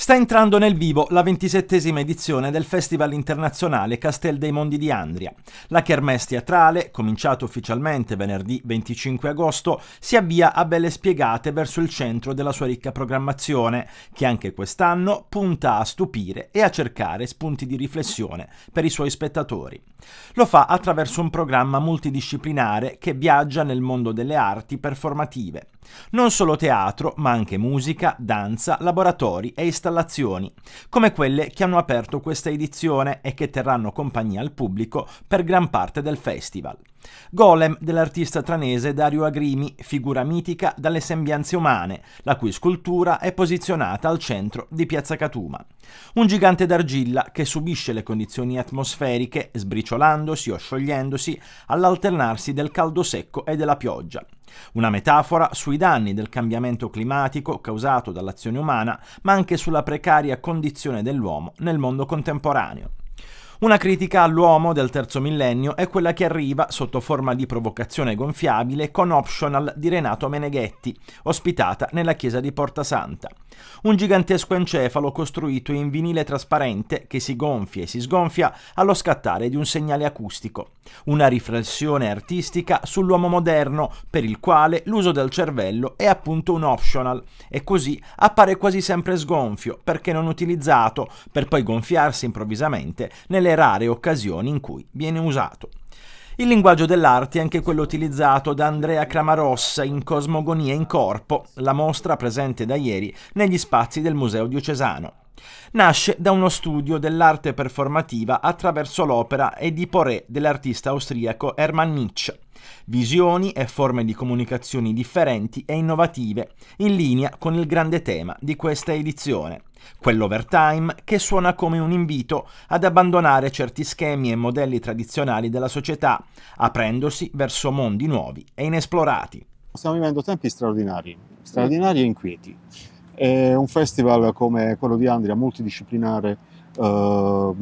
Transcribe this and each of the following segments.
Sta entrando nel vivo la ventisettesima edizione del Festival internazionale Castel dei Mondi di Andria. La Kermesse teatrale, cominciata ufficialmente venerdì 25 agosto, si avvia a belle spiegate verso il centro della sua ricca programmazione, che anche quest'anno punta a stupire e a cercare spunti di riflessione per i suoi spettatori. Lo fa attraverso un programma multidisciplinare che viaggia nel mondo delle arti performative. Non solo teatro, ma anche musica, danza, laboratori e installazioni, come quelle che hanno aperto questa edizione e che terranno compagnia al pubblico per gran parte del festival. Golem dell'artista tranese Dario Agrimi, figura mitica dalle sembianze umane, la cui scultura è posizionata al centro di Piazza Catuma. Un gigante d'argilla che subisce le condizioni atmosferiche, sbriciolandosi o sciogliendosi all'alternarsi del caldo secco e della pioggia. Una metafora sui danni del cambiamento climatico causato dall'azione umana, ma anche sulla precaria condizione dell'uomo nel mondo contemporaneo. Una critica all'uomo del terzo millennio è quella che arriva, sotto forma di provocazione gonfiabile, con optional di Renato Meneghetti, ospitata nella chiesa di Porta Santa. Un gigantesco encefalo costruito in vinile trasparente che si gonfia e si sgonfia allo scattare di un segnale acustico. Una riflessione artistica sull'uomo moderno, per il quale l'uso del cervello è appunto un optional e così appare quasi sempre sgonfio perché non utilizzato, per poi gonfiarsi improvvisamente nelle delle rare occasioni in cui viene usato. Il linguaggio dell'arte è anche quello utilizzato da Andrea Cramarossa in Cosmogonia in Corpo, la mostra presente da ieri negli spazi del Museo Diocesano. Nasce da uno studio dell'arte performativa attraverso l'opera Ediporé dell'artista austriaco Hermann Nietzsche. Visioni e forme di comunicazioni differenti e innovative, in linea con il grande tema di questa edizione, quell'overtime che suona come un invito ad abbandonare certi schemi e modelli tradizionali della società, aprendosi verso mondi nuovi e inesplorati. Stiamo vivendo tempi straordinari, straordinari e inquieti e un festival come quello di Andria, multidisciplinare, eh,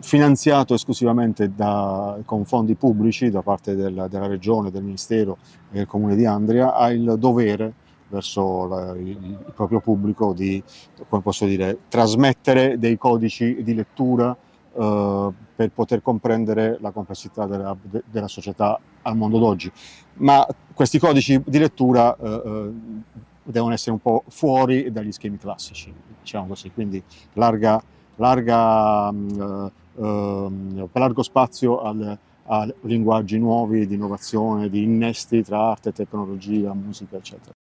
finanziato esclusivamente da, con fondi pubblici da parte del, della regione, del ministero e del comune di Andria, ha il dovere verso la, il, proprio pubblico di, come posso dire, trasmettere dei codici di lettura eh, per poter comprendere la complessità della, de, della, società al mondo d'oggi. Ma questi codici di lettura eh, eh devono essere un po' fuori dagli schemi classici, diciamo così, quindi larga, larga, um, um, largo spazio al, a linguaggi nuovi, di innovazione, di innesti tra arte, tecnologia, musica, eccetera.